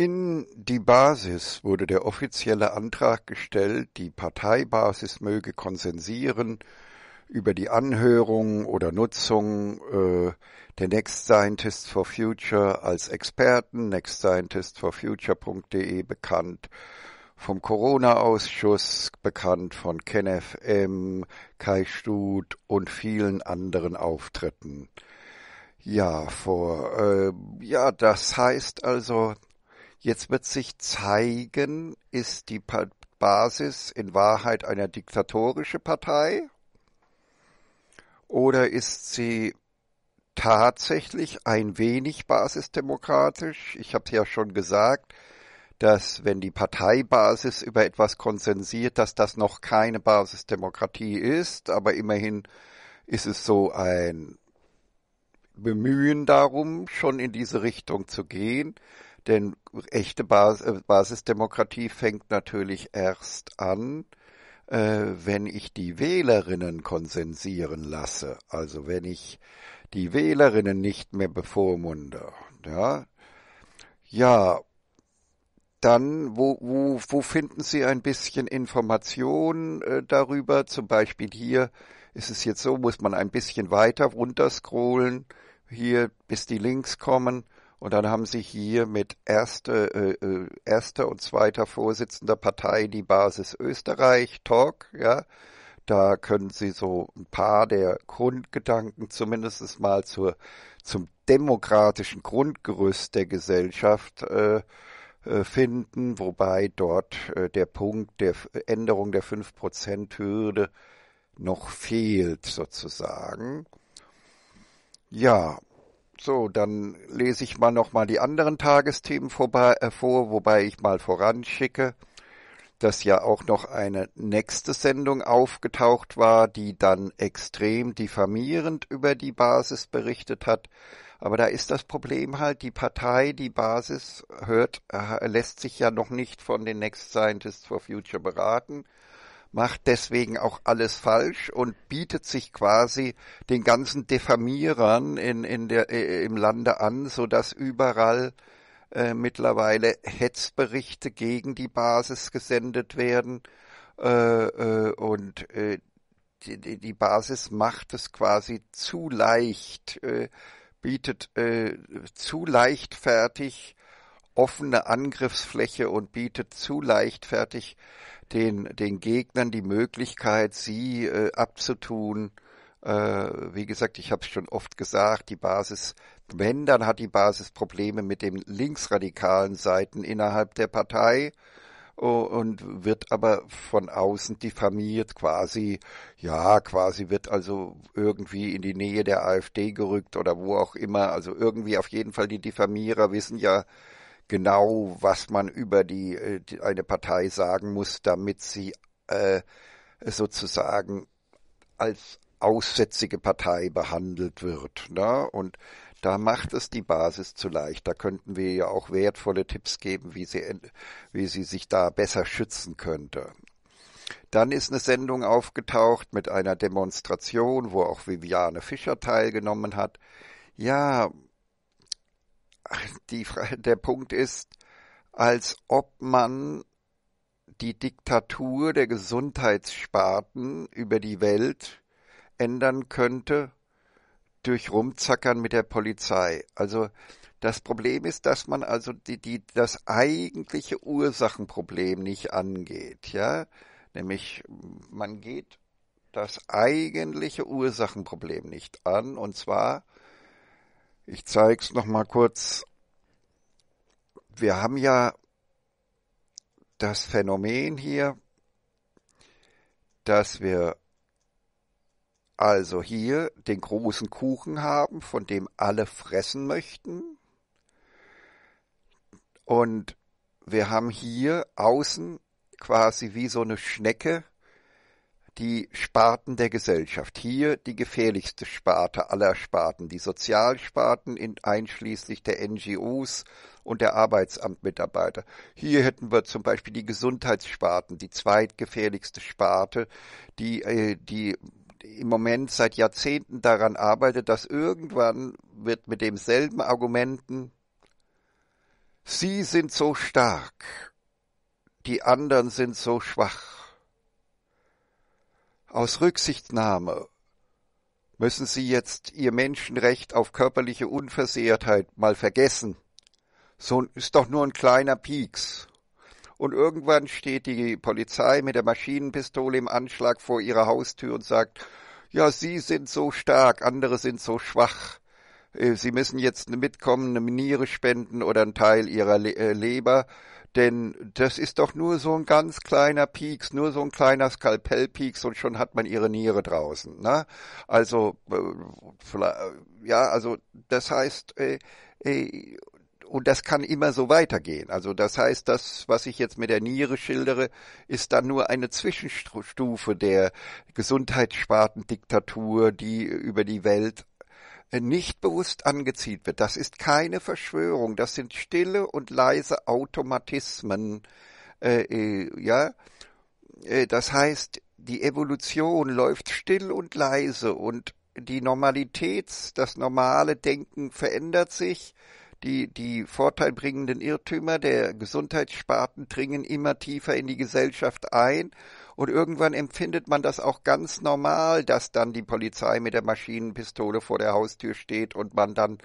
In die Basis wurde der offizielle Antrag gestellt, die Parteibasis möge konsensieren über die Anhörung oder Nutzung äh, der Next Scientist for Future als Experten, nextscientistforfuture.de bekannt, vom Corona-Ausschuss bekannt, von KenFM, Kai Stut und vielen anderen Auftritten. Ja, vor, äh, ja, das heißt also, Jetzt wird sich zeigen, ist die Basis in Wahrheit eine diktatorische Partei oder ist sie tatsächlich ein wenig basisdemokratisch? Ich habe ja schon gesagt, dass wenn die Parteibasis über etwas konsensiert, dass das noch keine Basisdemokratie ist, aber immerhin ist es so ein Bemühen darum, schon in diese Richtung zu gehen. Denn echte Bas äh, Basisdemokratie fängt natürlich erst an, äh, wenn ich die Wählerinnen konsensieren lasse, also wenn ich die Wählerinnen nicht mehr bevormunde, ja, ja, dann, wo, wo, wo finden Sie ein bisschen Informationen äh, darüber? Zum Beispiel hier ist es jetzt so, muss man ein bisschen weiter runterscrollen, hier bis die Links kommen. Und dann haben sie hier mit erster, äh, äh, erster und zweiter Vorsitzender Partei die Basis Österreich, Talk, ja. Da können Sie so ein paar der Grundgedanken zumindest mal zur, zum demokratischen Grundgerüst der Gesellschaft äh, äh finden, wobei dort äh, der Punkt der Änderung der 5%-Hürde noch fehlt sozusagen. Ja, so, dann lese ich mal nochmal die anderen Tagesthemen vorbei, äh, vor, wobei ich mal voranschicke, dass ja auch noch eine nächste Sendung aufgetaucht war, die dann extrem diffamierend über die Basis berichtet hat. Aber da ist das Problem halt, die Partei, die Basis hört, äh, lässt sich ja noch nicht von den Next Scientists for Future beraten macht deswegen auch alles falsch und bietet sich quasi den ganzen Diffamierern in, in der, äh, im Lande an, sodass überall äh, mittlerweile Hetzberichte gegen die Basis gesendet werden äh, äh, und äh, die, die Basis macht es quasi zu leicht, äh, bietet äh, zu leichtfertig offene Angriffsfläche und bietet zu leichtfertig den, den Gegnern die Möglichkeit, sie äh, abzutun. Äh, wie gesagt, ich habe es schon oft gesagt, die Basis, wenn, dann hat die Basis Probleme mit den linksradikalen Seiten innerhalb der Partei und wird aber von außen diffamiert quasi, ja, quasi wird also irgendwie in die Nähe der AfD gerückt oder wo auch immer. Also irgendwie auf jeden Fall die Diffamierer wissen ja, genau, was man über die, äh, die eine Partei sagen muss, damit sie äh, sozusagen als aussätzige Partei behandelt wird. Ne? Und da macht es die Basis zu leicht. Da könnten wir ja auch wertvolle Tipps geben, wie sie, wie sie sich da besser schützen könnte. Dann ist eine Sendung aufgetaucht mit einer Demonstration, wo auch Viviane Fischer teilgenommen hat. Ja, die, der Punkt ist, als ob man die Diktatur der Gesundheitssparten über die Welt ändern könnte durch Rumzackern mit der Polizei. Also das Problem ist, dass man also die, die, das eigentliche Ursachenproblem nicht angeht, ja. Nämlich, man geht das eigentliche Ursachenproblem nicht an, und zwar ich zeige es nochmal kurz. Wir haben ja das Phänomen hier, dass wir also hier den großen Kuchen haben, von dem alle fressen möchten. Und wir haben hier außen quasi wie so eine Schnecke die Sparten der Gesellschaft. Hier die gefährlichste Sparte aller Sparten, die Sozialsparten in, einschließlich der NGOs und der Arbeitsamtmitarbeiter. Hier hätten wir zum Beispiel die Gesundheitssparten, die zweitgefährlichste Sparte, die, äh, die im Moment seit Jahrzehnten daran arbeitet, dass irgendwann wird mit demselben Argumenten, Sie sind so stark, die anderen sind so schwach aus Rücksichtnahme müssen Sie jetzt Ihr Menschenrecht auf körperliche Unversehrtheit mal vergessen. So ist doch nur ein kleiner Pieks. Und irgendwann steht die Polizei mit der Maschinenpistole im Anschlag vor Ihrer Haustür und sagt, ja, Sie sind so stark, andere sind so schwach. Äh, Sie müssen jetzt mitkommen, eine Niere spenden oder einen Teil Ihrer äh, Leber denn das ist doch nur so ein ganz kleiner Pieks, nur so ein kleiner Skalpellpieks und schon hat man ihre Niere draußen. Ne? Also, äh, ja, also das heißt, äh, äh, und das kann immer so weitergehen. Also das heißt, das, was ich jetzt mit der Niere schildere, ist dann nur eine Zwischenstufe der Gesundheitsspartendiktatur, die über die Welt nicht bewusst angezielt wird. Das ist keine Verschwörung, das sind stille und leise Automatismen. Äh, äh, ja, äh, das heißt, die Evolution läuft still und leise und die Normalität, das normale Denken verändert sich. Die, die vorteilbringenden Irrtümer der Gesundheitssparten dringen immer tiefer in die Gesellschaft ein und irgendwann empfindet man das auch ganz normal, dass dann die Polizei mit der Maschinenpistole vor der Haustür steht und man dann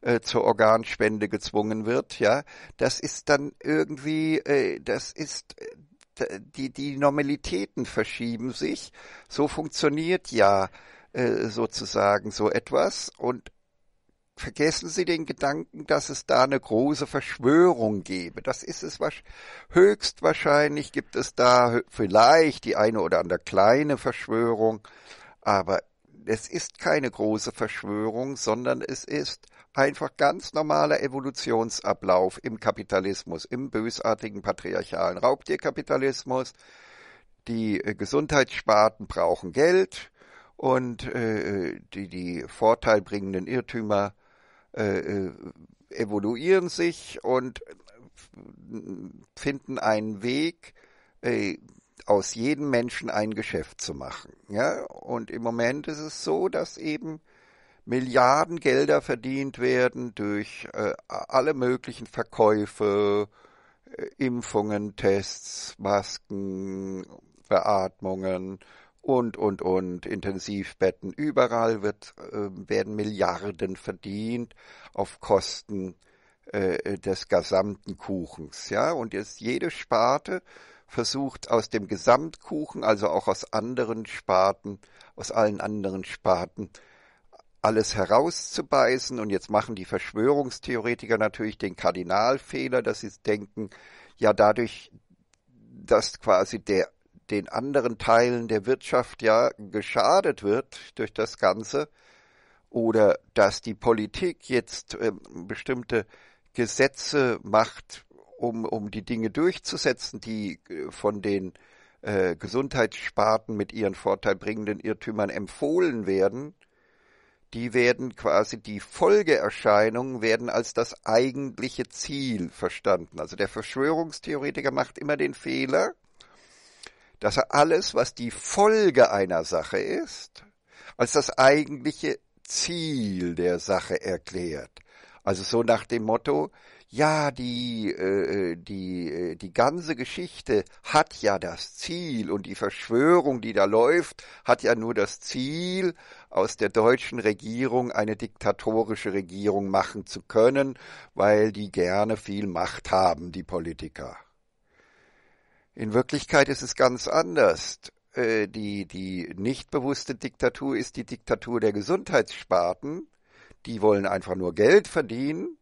äh, zur Organspende gezwungen wird. Ja, das ist dann irgendwie, äh, das ist äh, die die Normalitäten verschieben sich. So funktioniert ja äh, sozusagen so etwas und Vergessen Sie den Gedanken, dass es da eine große Verschwörung gebe. Das ist es höchstwahrscheinlich, gibt es da vielleicht die eine oder andere kleine Verschwörung, aber es ist keine große Verschwörung, sondern es ist einfach ganz normaler Evolutionsablauf im Kapitalismus, im bösartigen patriarchalen Raubtierkapitalismus. Die äh, Gesundheitssparten brauchen Geld und äh, äh die, die vorteilbringenden Irrtümer äh, äh evoluieren sich und äh, finden einen Weg, äh, aus jedem Menschen ein Geschäft zu machen. Ja? Und im Moment ist es so, dass eben Milliarden Gelder verdient werden durch äh, alle möglichen Verkäufe, äh, Impfungen, Tests, Masken, Beatmungen, und, und, und. Intensivbetten. Überall wird, ähm, werden Milliarden verdient auf Kosten äh, des gesamten Kuchens. Ja? Und jetzt jede Sparte versucht aus dem Gesamtkuchen, also auch aus anderen Sparten, aus allen anderen Sparten, alles herauszubeißen. Und jetzt machen die Verschwörungstheoretiker natürlich den Kardinalfehler, dass sie denken, ja dadurch, dass quasi der den anderen Teilen der Wirtschaft ja geschadet wird durch das Ganze oder dass die Politik jetzt äh, bestimmte Gesetze macht, um, um die Dinge durchzusetzen, die äh, von den äh, Gesundheitssparten mit ihren vorteilbringenden Irrtümern empfohlen werden, die werden quasi die Folgeerscheinungen werden als das eigentliche Ziel verstanden. Also der Verschwörungstheoretiker macht immer den Fehler, dass er alles, was die Folge einer Sache ist, als das eigentliche Ziel der Sache erklärt. Also so nach dem Motto, ja, die, äh, äh, die, äh, die ganze Geschichte hat ja das Ziel und die Verschwörung, die da läuft, hat ja nur das Ziel, aus der deutschen Regierung eine diktatorische Regierung machen zu können, weil die gerne viel Macht haben, die Politiker. In Wirklichkeit ist es ganz anders. Äh, die, die nicht bewusste Diktatur ist die Diktatur der Gesundheitssparten. Die wollen einfach nur Geld verdienen.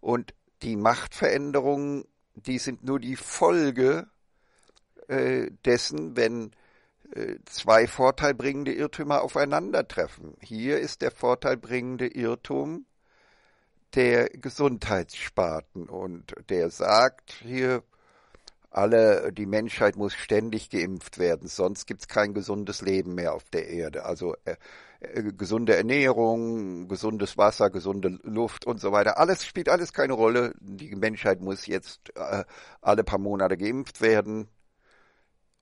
Und die Machtveränderungen, die sind nur die Folge äh, dessen, wenn äh, zwei vorteilbringende Irrtümer aufeinandertreffen. Hier ist der vorteilbringende Irrtum der Gesundheitssparten und der sagt hier, alle, die Menschheit muss ständig geimpft werden, sonst gibt's kein gesundes Leben mehr auf der Erde. Also äh, äh, gesunde Ernährung, gesundes Wasser, gesunde Luft und so weiter. Alles spielt alles keine Rolle. Die Menschheit muss jetzt äh, alle paar Monate geimpft werden.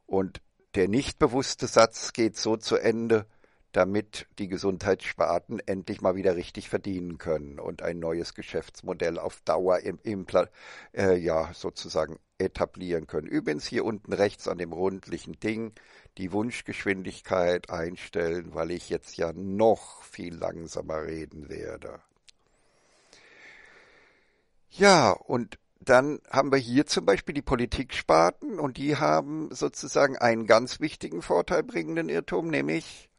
Und der nicht bewusste Satz geht so zu Ende damit die Gesundheitssparten endlich mal wieder richtig verdienen können und ein neues Geschäftsmodell auf Dauer im, im äh, ja, sozusagen etablieren können. Übrigens hier unten rechts an dem rundlichen Ding die Wunschgeschwindigkeit einstellen, weil ich jetzt ja noch viel langsamer reden werde. Ja, und dann haben wir hier zum Beispiel die Politiksparten und die haben sozusagen einen ganz wichtigen Vorteil bringenden Irrtum, nämlich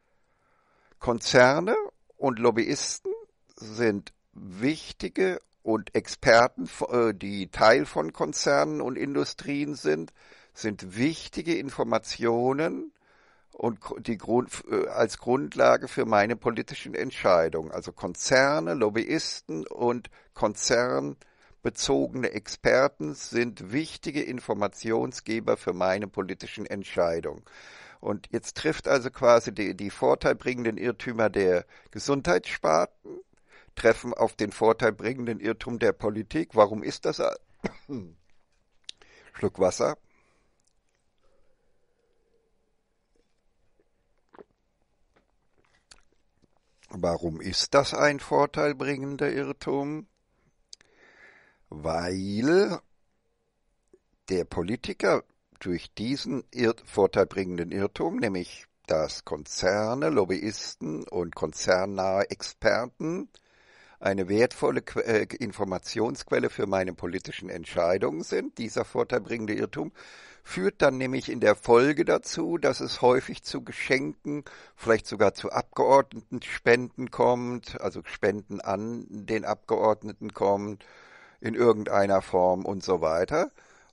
Konzerne und Lobbyisten sind wichtige und Experten, äh, die Teil von Konzernen und Industrien sind, sind wichtige Informationen und die Grund, äh, als Grundlage für meine politischen Entscheidungen. Also Konzerne, Lobbyisten und konzernbezogene Experten sind wichtige Informationsgeber für meine politischen Entscheidungen. Und jetzt trifft also quasi die, die vorteilbringenden Irrtümer der Gesundheitssparten, treffen auf den vorteilbringenden Irrtum der Politik. Warum ist das? Schluck Wasser. Warum ist das ein vorteilbringender Irrtum? Weil der Politiker durch diesen Irrt vorteilbringenden Irrtum, nämlich dass Konzerne, Lobbyisten und konzernnahe Experten eine wertvolle que äh, Informationsquelle für meine politischen Entscheidungen sind. Dieser vorteilbringende Irrtum führt dann nämlich in der Folge dazu, dass es häufig zu Geschenken, vielleicht sogar zu Abgeordnetenspenden kommt, also Spenden an den Abgeordneten kommt, in irgendeiner Form und so weiter.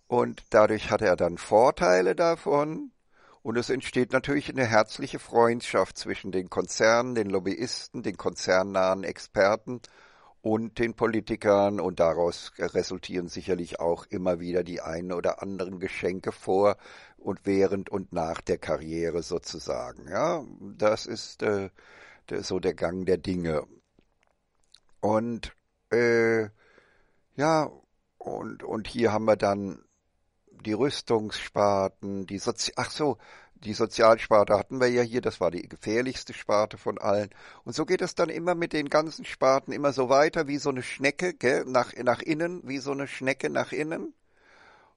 Und dadurch hat er dann Vorteile davon. Und es entsteht natürlich eine herzliche Freundschaft zwischen den Konzernen, den Lobbyisten, den konzernnahen Experten und den Politikern. Und daraus resultieren sicherlich auch immer wieder die einen oder anderen Geschenke vor und während und nach der Karriere sozusagen. Ja, das ist äh, so der Gang der Dinge. Und äh, ja, und, und hier haben wir dann die Rüstungssparten, die Sozi ach so, die Sozialsparte hatten wir ja hier, das war die gefährlichste Sparte von allen. Und so geht es dann immer mit den ganzen Sparten immer so weiter, wie so eine Schnecke, gell? Nach, nach innen, wie so eine Schnecke nach innen.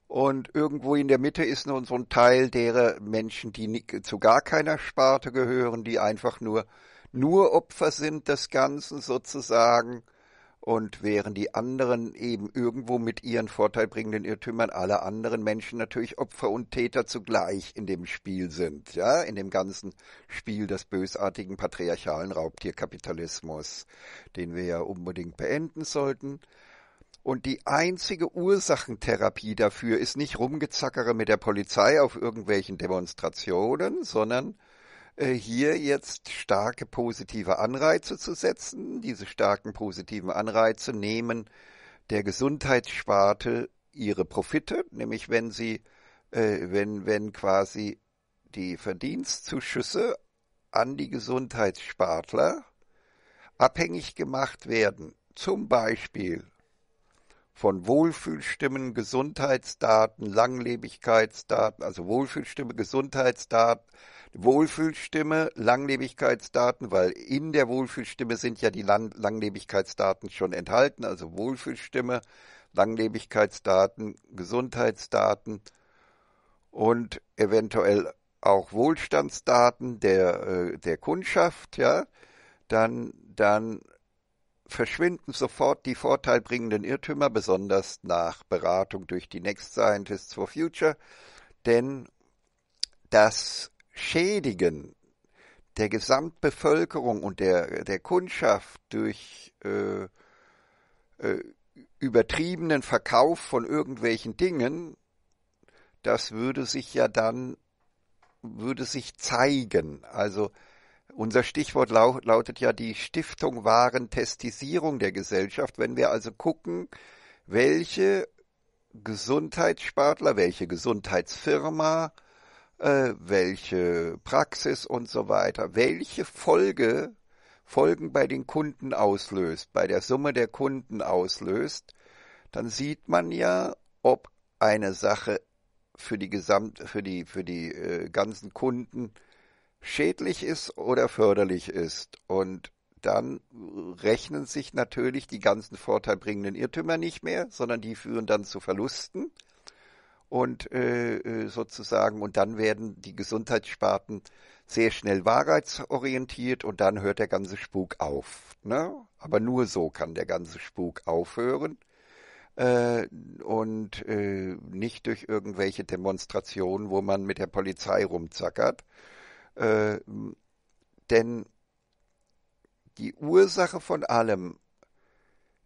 Und irgendwo in der Mitte ist nun so ein Teil derer Menschen, die zu gar keiner Sparte gehören, die einfach nur, nur Opfer sind des Ganzen sozusagen und während die anderen eben irgendwo mit ihren vorteilbringenden Irrtümern aller anderen Menschen natürlich Opfer und Täter zugleich in dem Spiel sind, ja, in dem ganzen Spiel des bösartigen patriarchalen Raubtierkapitalismus, den wir ja unbedingt beenden sollten. Und die einzige Ursachentherapie dafür ist nicht Rumgezackere mit der Polizei auf irgendwelchen Demonstrationen, sondern äh, hier jetzt starke positive Anreize zu setzen, diese starken positiven Anreize nehmen der Gesundheitssparte ihre Profite, nämlich wenn sie, äh, wenn, wenn quasi die Verdienstzuschüsse an die Gesundheitsspartler abhängig gemacht werden, zum Beispiel von Wohlfühlstimmen, Gesundheitsdaten, Langlebigkeitsdaten, also Wohlfühlstimme, Gesundheitsdaten, Wohlfühlstimme, Langlebigkeitsdaten, weil in der Wohlfühlstimme sind ja die Langlebigkeitsdaten schon enthalten, also Wohlfühlstimme, Langlebigkeitsdaten, Gesundheitsdaten und eventuell auch Wohlstandsdaten der, äh, der Kundschaft, ja, dann, dann verschwinden sofort die vorteilbringenden Irrtümer, besonders nach Beratung durch die Next Scientists for Future, denn das Schädigen der Gesamtbevölkerung und der, der Kundschaft durch äh, äh, übertriebenen Verkauf von irgendwelchen Dingen, das würde sich ja dann, würde sich zeigen. Also unser Stichwort lautet ja die Stiftung Warentestisierung der Gesellschaft. Wenn wir also gucken, welche Gesundheitsspartler, welche Gesundheitsfirma, äh, welche Praxis und so weiter, welche Folge Folgen bei den Kunden auslöst, bei der Summe der Kunden auslöst, dann sieht man ja, ob eine Sache für die gesamt für die für die äh, ganzen Kunden schädlich ist oder förderlich ist und dann rechnen sich natürlich die ganzen vorteilbringenden Irrtümer nicht mehr, sondern die führen dann zu Verlusten und äh, äh, sozusagen und dann werden die Gesundheitssparten sehr schnell wahrheitsorientiert und dann hört der ganze Spuk auf. Ne? Aber nur so kann der ganze Spuk aufhören äh, und äh, nicht durch irgendwelche Demonstrationen, wo man mit der Polizei rumzackert. Äh, denn die Ursache von allem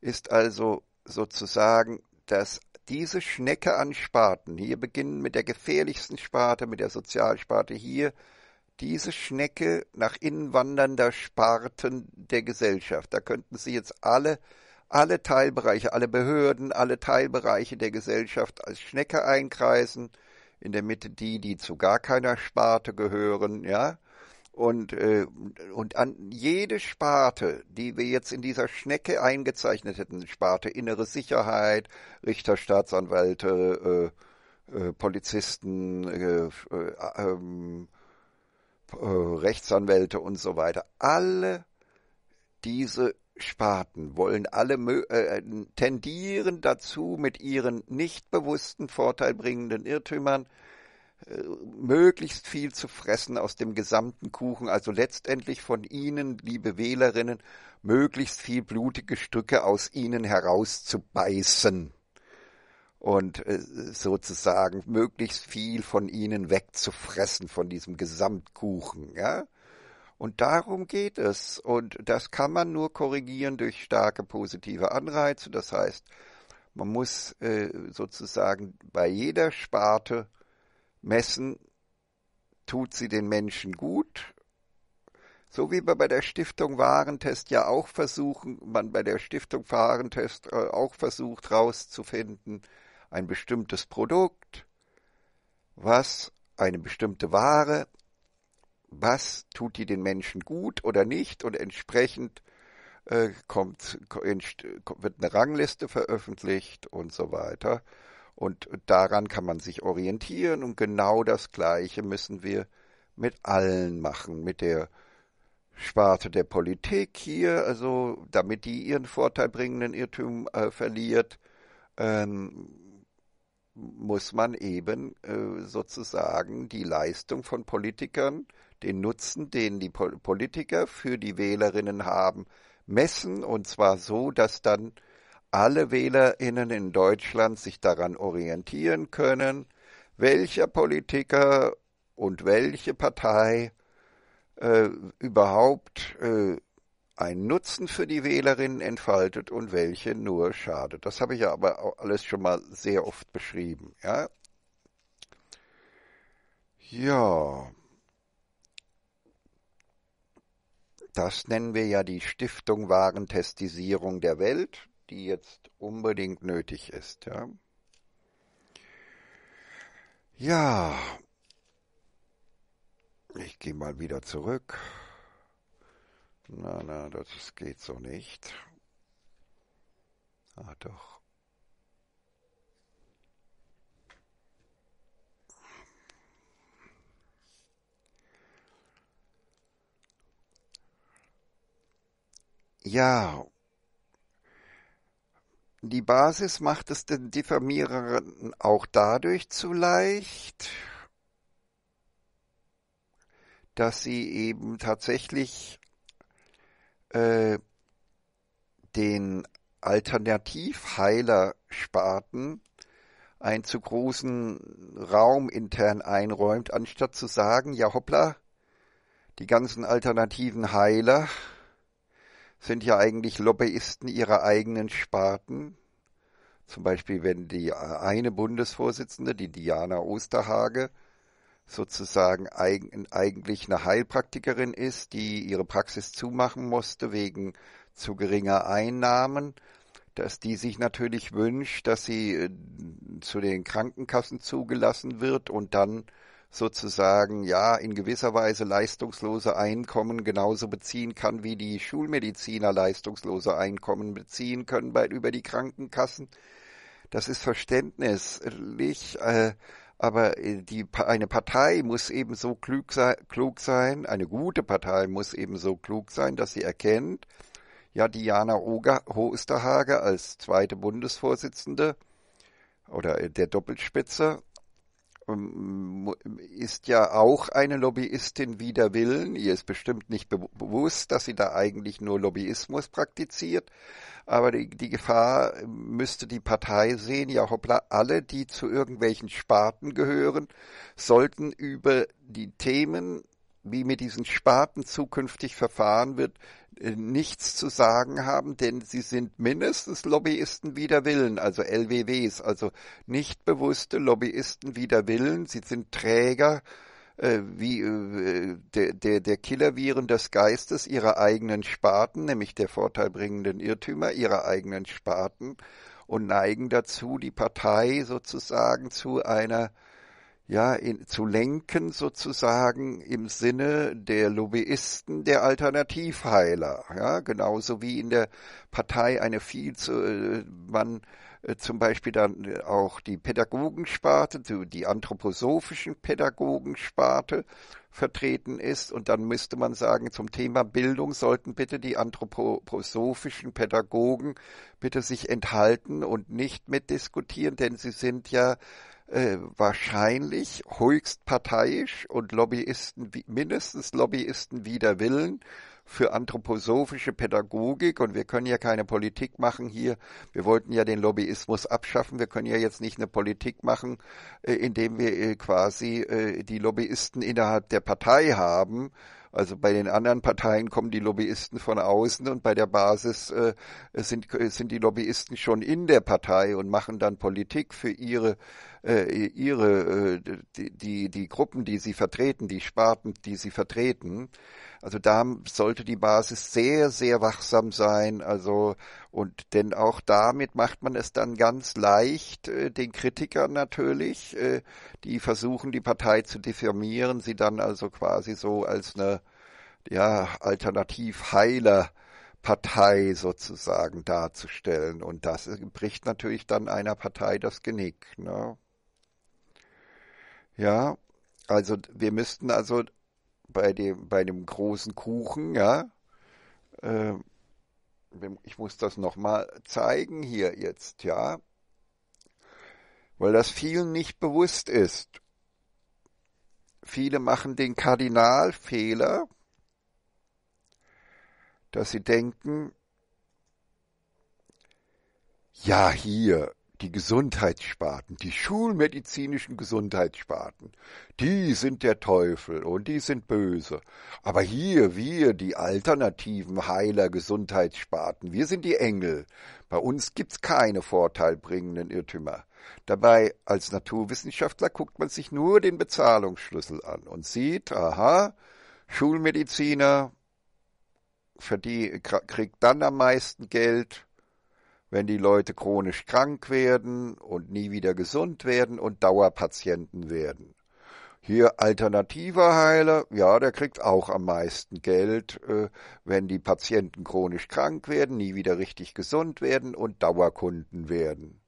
ist also sozusagen das diese Schnecke an Sparten, hier beginnen mit der gefährlichsten Sparte, mit der Sozialsparte hier, diese Schnecke nach innen wandernder Sparten der Gesellschaft. Da könnten Sie jetzt alle, alle Teilbereiche, alle Behörden, alle Teilbereiche der Gesellschaft als Schnecke einkreisen. In der Mitte die, die zu gar keiner Sparte gehören, ja. Und, äh, und an jede Sparte, die wir jetzt in dieser Schnecke eingezeichnet hätten, Sparte innere Sicherheit, Richter, Staatsanwälte, äh, äh, Polizisten, äh, äh, ähm, äh, Rechtsanwälte und so weiter, alle diese Sparten wollen alle äh, äh, tendieren dazu, mit ihren nicht bewussten, vorteilbringenden Irrtümern äh, möglichst viel zu fressen aus dem gesamten Kuchen, also letztendlich von Ihnen, liebe Wählerinnen, möglichst viel blutige Stücke aus Ihnen herauszubeißen und äh, sozusagen möglichst viel von Ihnen wegzufressen, von diesem Gesamtkuchen, ja. Und darum geht es. Und das kann man nur korrigieren durch starke positive Anreize. Das heißt, man muss äh, sozusagen bei jeder Sparte messen, tut sie den Menschen gut. So wie wir bei der Stiftung Warentest ja auch versuchen, man bei der Stiftung Warentest äh, auch versucht herauszufinden, ein bestimmtes Produkt, was eine bestimmte Ware, was tut die den Menschen gut oder nicht und entsprechend äh, kommt, wird eine Rangliste veröffentlicht und so weiter. Und daran kann man sich orientieren und genau das Gleiche müssen wir mit allen machen, mit der Sparte der Politik hier, also damit die ihren Vorteil bringenden Irrtum äh, verliert, ähm, muss man eben äh, sozusagen die Leistung von Politikern, den Nutzen, den die Politiker für die Wählerinnen haben, messen und zwar so, dass dann alle WählerInnen in Deutschland sich daran orientieren können, welcher Politiker und welche Partei äh, überhaupt äh, einen Nutzen für die Wählerinnen entfaltet und welche nur schadet. Das habe ich ja aber alles schon mal sehr oft beschrieben. Ja, ja. das nennen wir ja die Stiftung Warentestisierung der Welt die jetzt unbedingt nötig ist. Ja, ja. ich gehe mal wieder zurück. Na, na, das geht so nicht. Ah, doch. Ja, die Basis macht es den Diffamierern auch dadurch zu leicht, dass sie eben tatsächlich äh, den Alternativheiler-Sparten einen zu großen Raum intern einräumt, anstatt zu sagen, ja hoppla, die ganzen alternativen Heiler sind ja eigentlich Lobbyisten ihrer eigenen Sparten. Zum Beispiel, wenn die äh, eine Bundesvorsitzende, die Diana Osterhage, sozusagen eigentlich eine Heilpraktikerin ist, die ihre Praxis zumachen musste wegen zu geringer Einnahmen, dass die sich natürlich wünscht, dass sie äh, zu den Krankenkassen zugelassen wird und dann sozusagen ja in gewisser Weise leistungslose Einkommen genauso beziehen kann, wie die Schulmediziner leistungslose Einkommen beziehen können bei, über die Krankenkassen. Das ist verständlich, äh, aber äh, die, eine Partei muss eben so klug, sei, klug sein, eine gute Partei muss eben so klug sein, dass sie erkennt, ja, Diana Osterhage als zweite Bundesvorsitzende oder äh, der Doppelspitze ähm, ist ja auch eine Lobbyistin wider Willen. Ihr ist bestimmt nicht be bewusst, dass sie da eigentlich nur Lobbyismus praktiziert. Aber die, die, Gefahr ähm, müsste die Partei sehen, ja hoppla, alle, die zu irgendwelchen Sparten gehören, sollten über die Themen wie mit diesen Spaten zukünftig verfahren wird, äh, nichts zu sagen haben, denn sie sind mindestens Lobbyisten wider Willen, also LWWs, also nicht bewusste Lobbyisten wider Willen. Sie sind Träger äh, wie äh, der, der, der Killerviren des Geistes ihrer eigenen Sparten, nämlich der vorteilbringenden Irrtümer ihrer eigenen Sparten und neigen dazu, die Partei sozusagen zu einer ja, in, zu lenken sozusagen im Sinne der Lobbyisten, der Alternativheiler, ja, genauso wie in der Partei eine viel zu, äh, man äh, zum Beispiel dann äh, auch die Pädagogensparte, die anthroposophischen Pädagogensparte vertreten ist. Und dann müsste man sagen, zum Thema Bildung sollten bitte die anthroposophischen Pädagogen bitte sich enthalten und nicht mitdiskutieren, denn sie sind ja äh, wahrscheinlich höchst parteiisch und Lobbyisten, mindestens Lobbyisten wider Willen für anthroposophische Pädagogik und wir können ja keine Politik machen hier. Wir wollten ja den Lobbyismus abschaffen. Wir können ja jetzt nicht eine Politik machen, äh, indem wir äh, quasi die Lobbyisten innerhalb der Partei haben. Also bei den anderen Parteien kommen die Lobbyisten von außen und bei der Basis sind, sind die Lobbyisten schon in der Partei und machen dann Politik für ihre äh, ihre, äh, die, die Gruppen, die sie vertreten, die Sparten, die sie vertreten. Also da sollte die Basis sehr, sehr wachsam sein. Also, und denn auch damit macht man es dann ganz leicht, äh, den Kritikern natürlich, äh, die versuchen, die Partei zu diffamieren, sie dann also quasi so als eine, ja, alternativ heiler Partei sozusagen darzustellen. Und das äh, bricht natürlich dann einer Partei das Genick. Ne? Ja, also wir müssten also bei dem, bei dem großen Kuchen, ja, äh, ich muss das nochmal zeigen hier jetzt, ja, weil das vielen nicht bewusst ist. Viele machen den Kardinalfehler, dass sie denken, ja, hier, die Gesundheitssparten, die schulmedizinischen Gesundheitssparten, die sind der Teufel und die sind böse. Aber hier, wir, die alternativen Heiler Gesundheitssparten, wir sind die Engel. Bei uns gibt's keine vorteilbringenden Irrtümer. Dabei, als Naturwissenschaftler guckt man sich nur den Bezahlungsschlüssel an und sieht, aha, Schulmediziner, für kriegt dann am meisten Geld, wenn die Leute chronisch krank werden und nie wieder gesund werden und Dauerpatienten werden. Hier alternativer Heiler, ja, der kriegt auch am meisten Geld, äh, wenn die Patienten chronisch krank werden, nie wieder richtig gesund werden und Dauerkunden werden.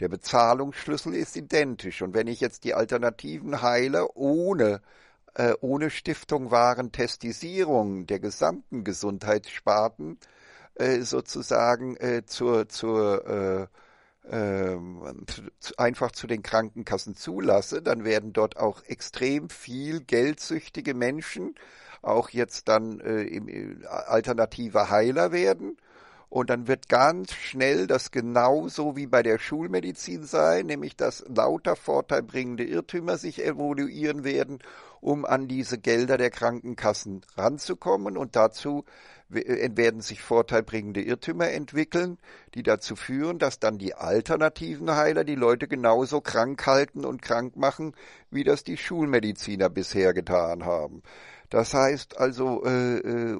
Der Bezahlungsschlüssel ist identisch und wenn ich jetzt die alternativen Heiler ohne äh, ohne Stiftung waren Testisierung der gesamten Gesundheitssparten äh, sozusagen äh, zur, zur äh, ähm, einfach zu den Krankenkassen zulasse, dann werden dort auch extrem viel geldsüchtige Menschen auch jetzt dann äh, äh alternative Heiler werden und dann wird ganz schnell das genauso wie bei der Schulmedizin sein, nämlich dass lauter vorteilbringende Irrtümer sich evoluieren werden, um an diese Gelder der Krankenkassen ranzukommen. Und dazu äh, werden sich vorteilbringende Irrtümer entwickeln, die dazu führen, dass dann die alternativen Heiler die Leute genauso krank halten und krank machen, wie das die Schulmediziner bisher getan haben. Das heißt also, äh, äh,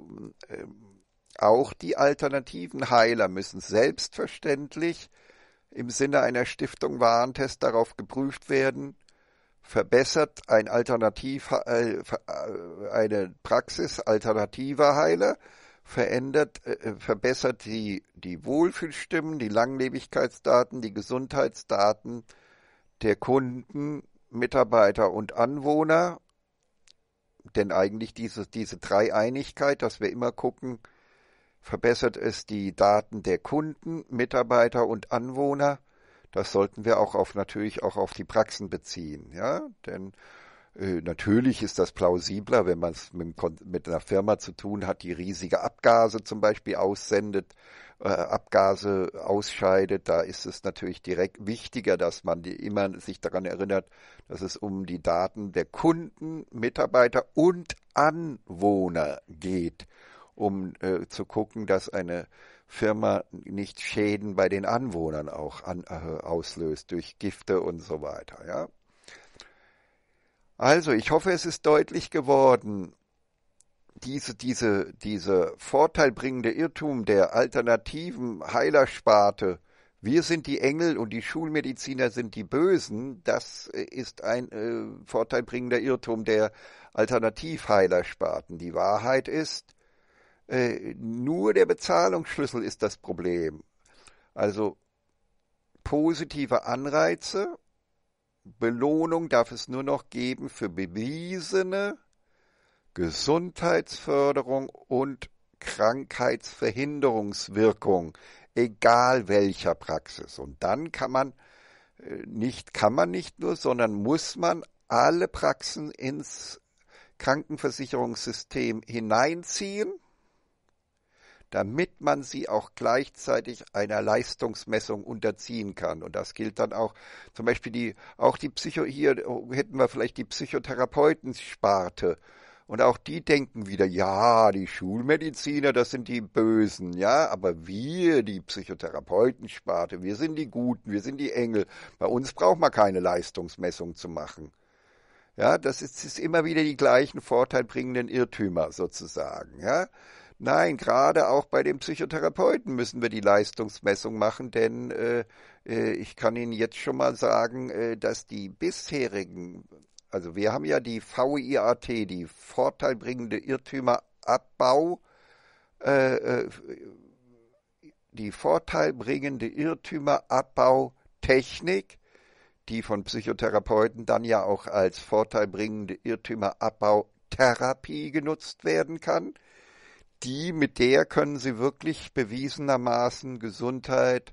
auch die alternativen Heiler müssen selbstverständlich im Sinne einer Stiftung Warentest darauf geprüft werden, verbessert ein Alternativ, äh, äh, eine Praxis alternativer Heiler, verändert, äh, verbessert die, die Wohlfühlstimmen, die Langlebigkeitsdaten, die Gesundheitsdaten der Kunden, Mitarbeiter und Anwohner. Denn eigentlich diese, diese Dreieinigkeit, dass wir immer gucken, verbessert es die Daten der Kunden, Mitarbeiter und Anwohner. Das sollten wir auch auf, natürlich auch auf die Praxen beziehen, ja, denn äh, Natürlich ist das plausibler, wenn man es mit, mit, einer Firma zu tun hat, die riesige Abgase zum Beispiel aussendet, äh, Abgase ausscheidet. Da ist es natürlich direkt wichtiger, dass man die, immer sich daran erinnert, dass es um die Daten der Kunden, Mitarbeiter und Anwohner geht um äh, zu gucken, dass eine Firma nicht Schäden bei den Anwohnern auch an, äh, auslöst durch Gifte und so weiter. Ja? Also, ich hoffe, es ist deutlich geworden, diese, diese, diese vorteilbringende Irrtum der alternativen Heilersparte, wir sind die Engel und die Schulmediziner sind die Bösen, das äh, ist ein äh, vorteilbringender Irrtum der Alternativheilersparten. Die Wahrheit ist, äh, nur der Bezahlungsschlüssel ist das Problem. Also positive Anreize, Belohnung darf es nur noch geben für bewiesene Gesundheitsförderung und Krankheitsverhinderungswirkung, egal welcher Praxis. Und dann kann man äh, nicht, kann man nicht nur, sondern muss man alle Praxen ins Krankenversicherungssystem hineinziehen damit man sie auch gleichzeitig einer Leistungsmessung unterziehen kann. Und das gilt dann auch zum Beispiel die, auch die Psycho, hier hätten wir vielleicht die Psychotherapeutensparte. Und auch die denken wieder, ja, die Schulmediziner, das sind die Bösen, ja, aber wir, die Psychotherapeutensparte, wir sind die Guten, wir sind die Engel. Bei uns braucht man keine Leistungsmessung zu machen. Ja, das ist, ist immer wieder die gleichen vorteilbringenden Irrtümer sozusagen, ja. Nein, gerade auch bei dem Psychotherapeuten müssen wir die Leistungsmessung machen, denn äh, äh, ich kann Ihnen jetzt schon mal sagen, äh, dass die bisherigen, also wir haben ja die VIAT, die vorteilbringende Irrtümerabbau, äh, äh, die vorteilbringende Irrtümerabbautechnik, die von Psychotherapeuten dann ja auch als vorteilbringende Irrtümerabbautherapie genutzt werden kann die, mit der können sie wirklich bewiesenermaßen Gesundheit,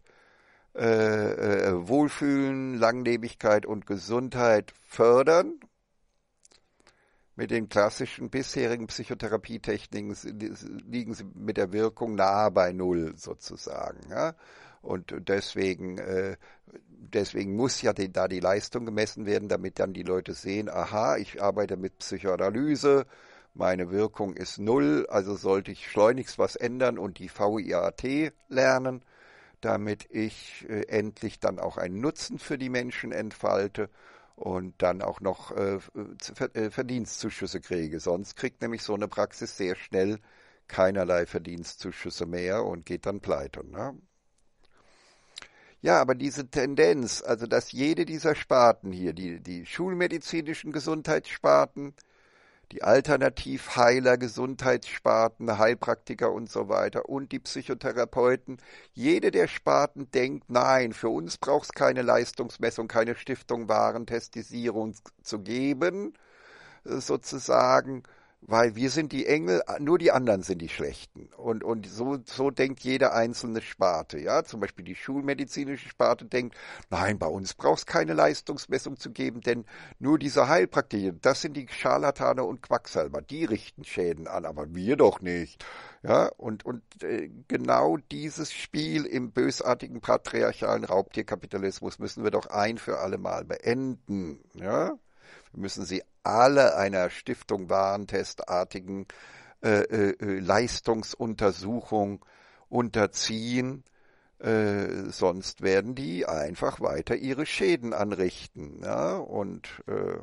äh, äh, Wohlfühlen, Langlebigkeit und Gesundheit fördern. Mit den klassischen bisherigen Psychotherapietechniken liegen sie mit der Wirkung nahe bei Null sozusagen. Ja? Und deswegen, äh, deswegen muss ja da die Leistung gemessen werden, damit dann die Leute sehen, aha, ich arbeite mit Psychoanalyse, meine Wirkung ist null, also sollte ich schleunigst was ändern und die VIAT lernen, damit ich äh, endlich dann auch einen Nutzen für die Menschen entfalte und dann auch noch äh, äh, äh, Verdienstzuschüsse kriege. Sonst kriegt nämlich so eine Praxis sehr schnell keinerlei Verdienstzuschüsse mehr und geht dann pleite. Ne? Ja, aber diese Tendenz, also dass jede dieser Sparten hier, die, die schulmedizinischen Gesundheitssparten, die Alternativheiler, Gesundheitssparten, Heilpraktiker und so weiter und die Psychotherapeuten. Jede der Sparten denkt, nein, für uns braucht es keine Leistungsmessung, keine Stiftung Warentestisierung zu geben, sozusagen, weil wir sind die Engel, nur die anderen sind die Schlechten. Und, und so, so denkt jede einzelne Sparte. Ja, zum Beispiel die schulmedizinische Sparte denkt, nein, bei uns braucht es keine Leistungsmessung zu geben, denn nur diese Heilpraktiker, das sind die Scharlatane und Quacksalber, die richten Schäden an, aber wir doch nicht. Ja, und, und äh, genau dieses Spiel im bösartigen patriarchalen Raubtierkapitalismus müssen wir doch ein für alle Mal beenden. Ja, wir müssen sie alle einer Stiftung Warentestartigen äh, äh, äh, Leistungsuntersuchung unterziehen, äh, sonst werden die einfach weiter ihre Schäden anrichten. Ja? Und, äh,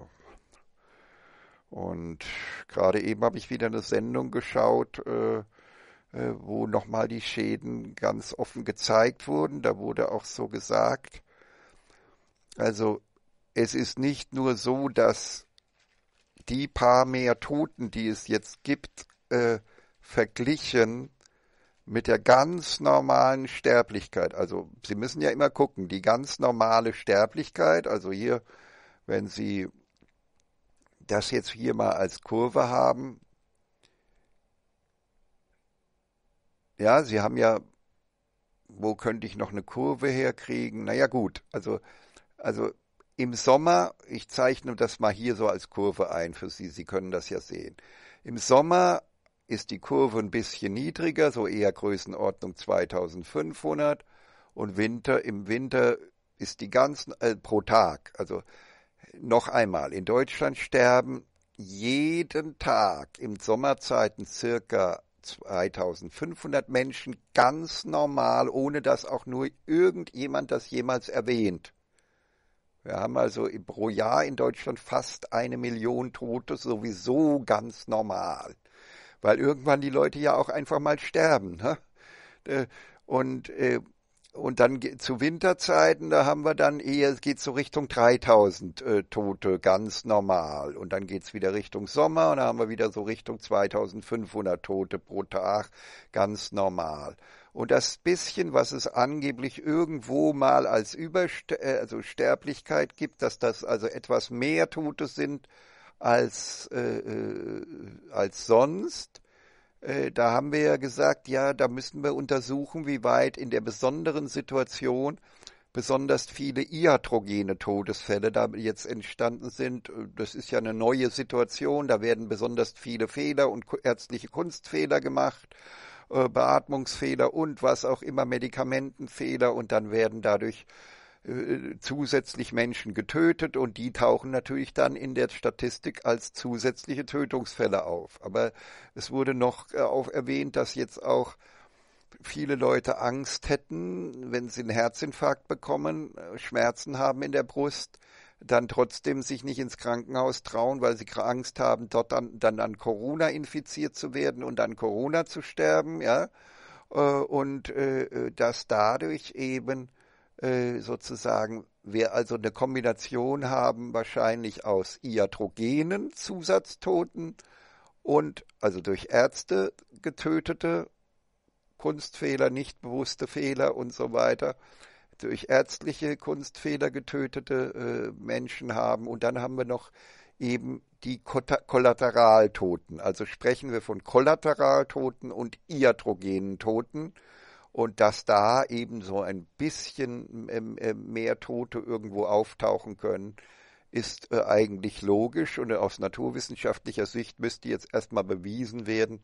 und gerade eben habe ich wieder eine Sendung geschaut, äh, äh wo nochmal die Schäden ganz offen gezeigt wurden. Da wurde auch so gesagt, also es ist nicht nur so, dass die paar mehr Toten, die es jetzt gibt, äh, verglichen mit der ganz normalen Sterblichkeit. Also Sie müssen ja immer gucken, die ganz normale Sterblichkeit, also hier, wenn Sie das jetzt hier mal als Kurve haben, ja, Sie haben ja, wo könnte ich noch eine Kurve herkriegen? Naja gut, also, also im Sommer, ich zeichne das mal hier so als Kurve ein für Sie, Sie können das ja sehen. Im Sommer ist die Kurve ein bisschen niedriger, so eher Größenordnung 2500 und Winter, im Winter ist die ganzen, äh, pro Tag, also noch einmal, in Deutschland sterben jeden Tag im Sommerzeiten circa 2500 Menschen ganz normal, ohne dass auch nur irgendjemand das jemals erwähnt. Wir haben also pro Jahr in Deutschland fast eine Million Tote, sowieso ganz normal. Weil irgendwann die Leute ja auch einfach mal sterben. Ne? Äh, und, äh, und dann zu Winterzeiten, da haben wir dann eher, es geht so Richtung 3000 äh, Tote, ganz normal. Und dann geht's wieder Richtung Sommer und da haben wir wieder so Richtung 2500 Tote pro Tag, ganz normal. Und das bisschen, was es angeblich irgendwo mal als Überster äh, also Sterblichkeit gibt, dass das also etwas mehr Tote sind als, äh, äh, als sonst, äh, da haben wir ja gesagt, ja, da müssen wir untersuchen, wie weit in der besonderen Situation besonders viele iatrogene Todesfälle da jetzt entstanden sind. Das ist ja eine neue Situation, da werden besonders viele Fehler und ärztliche Kunstfehler gemacht äh, Beatmungsfehler und was auch immer, Medikamentenfehler und dann werden dadurch äh, zusätzlich Menschen getötet und die tauchen natürlich dann in der Statistik als zusätzliche Tötungsfälle auf. Aber es wurde noch äh, auch erwähnt, dass jetzt auch viele Leute Angst hätten, wenn sie einen Herzinfarkt bekommen, Schmerzen haben in der Brust, dann trotzdem sich nicht ins Krankenhaus trauen, weil sie Angst haben, dort an, dann an Corona infiziert zu werden und an Corona zu sterben, ja. Äh, und äh, äh, dass dadurch eben sozusagen wir also eine Kombination haben, wahrscheinlich aus iatrogenen Zusatztoten und also durch Ärzte getötete Kunstfehler, nicht bewusste Fehler und so weiter durch ärztliche Kunstfehler getötete äh, Menschen haben. Und dann haben wir noch eben die Kollateraltoten. Also sprechen wir von Kollateraltoten und iatrogenen Toten. Und dass da eben so ein bisschen ähm, äh, mehr Tote irgendwo auftauchen können, ist äh, eigentlich logisch. Und äh, aus naturwissenschaftlicher Sicht müsste jetzt erstmal bewiesen werden,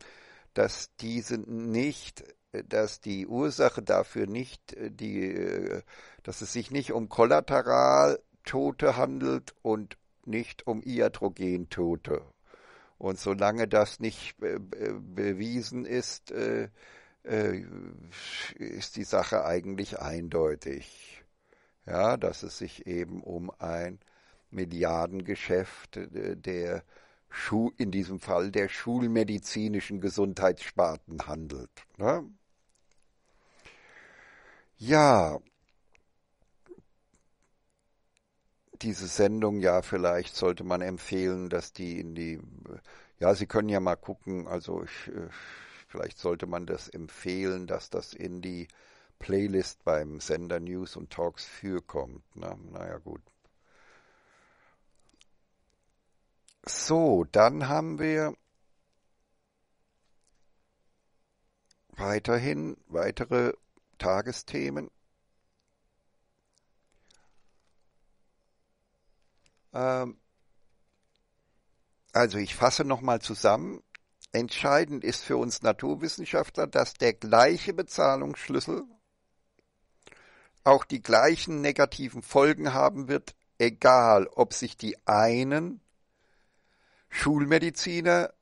dass diese nicht dass die Ursache dafür nicht äh, die, äh, dass es sich nicht um Kollateraltote handelt und nicht um Iatrogentote. Und solange das nicht äh, bewiesen ist, ist die Sache eigentlich eindeutig. Ja, dass es sich eben um ein Milliardengeschäft der Schuh, in diesem Fall der schulmedizinischen Gesundheitssparten handelt. Ne? Ja, diese Sendung, ja, vielleicht sollte man empfehlen, dass die in die, ja, Sie können ja mal gucken, also ich, äh, vielleicht sollte man das empfehlen, dass das in die Playlist beim Sender News und Talks für kommt. Ne? Na, naja, gut. So, dann haben wir weiterhin weitere Tagesthemen ähm, Also ich fasse nochmal zusammen. Entscheidend ist für uns Naturwissenschaftler, dass der gleiche Bezahlungsschlüssel auch die gleichen negativen Folgen haben wird, egal ob sich die einen Schulmediziner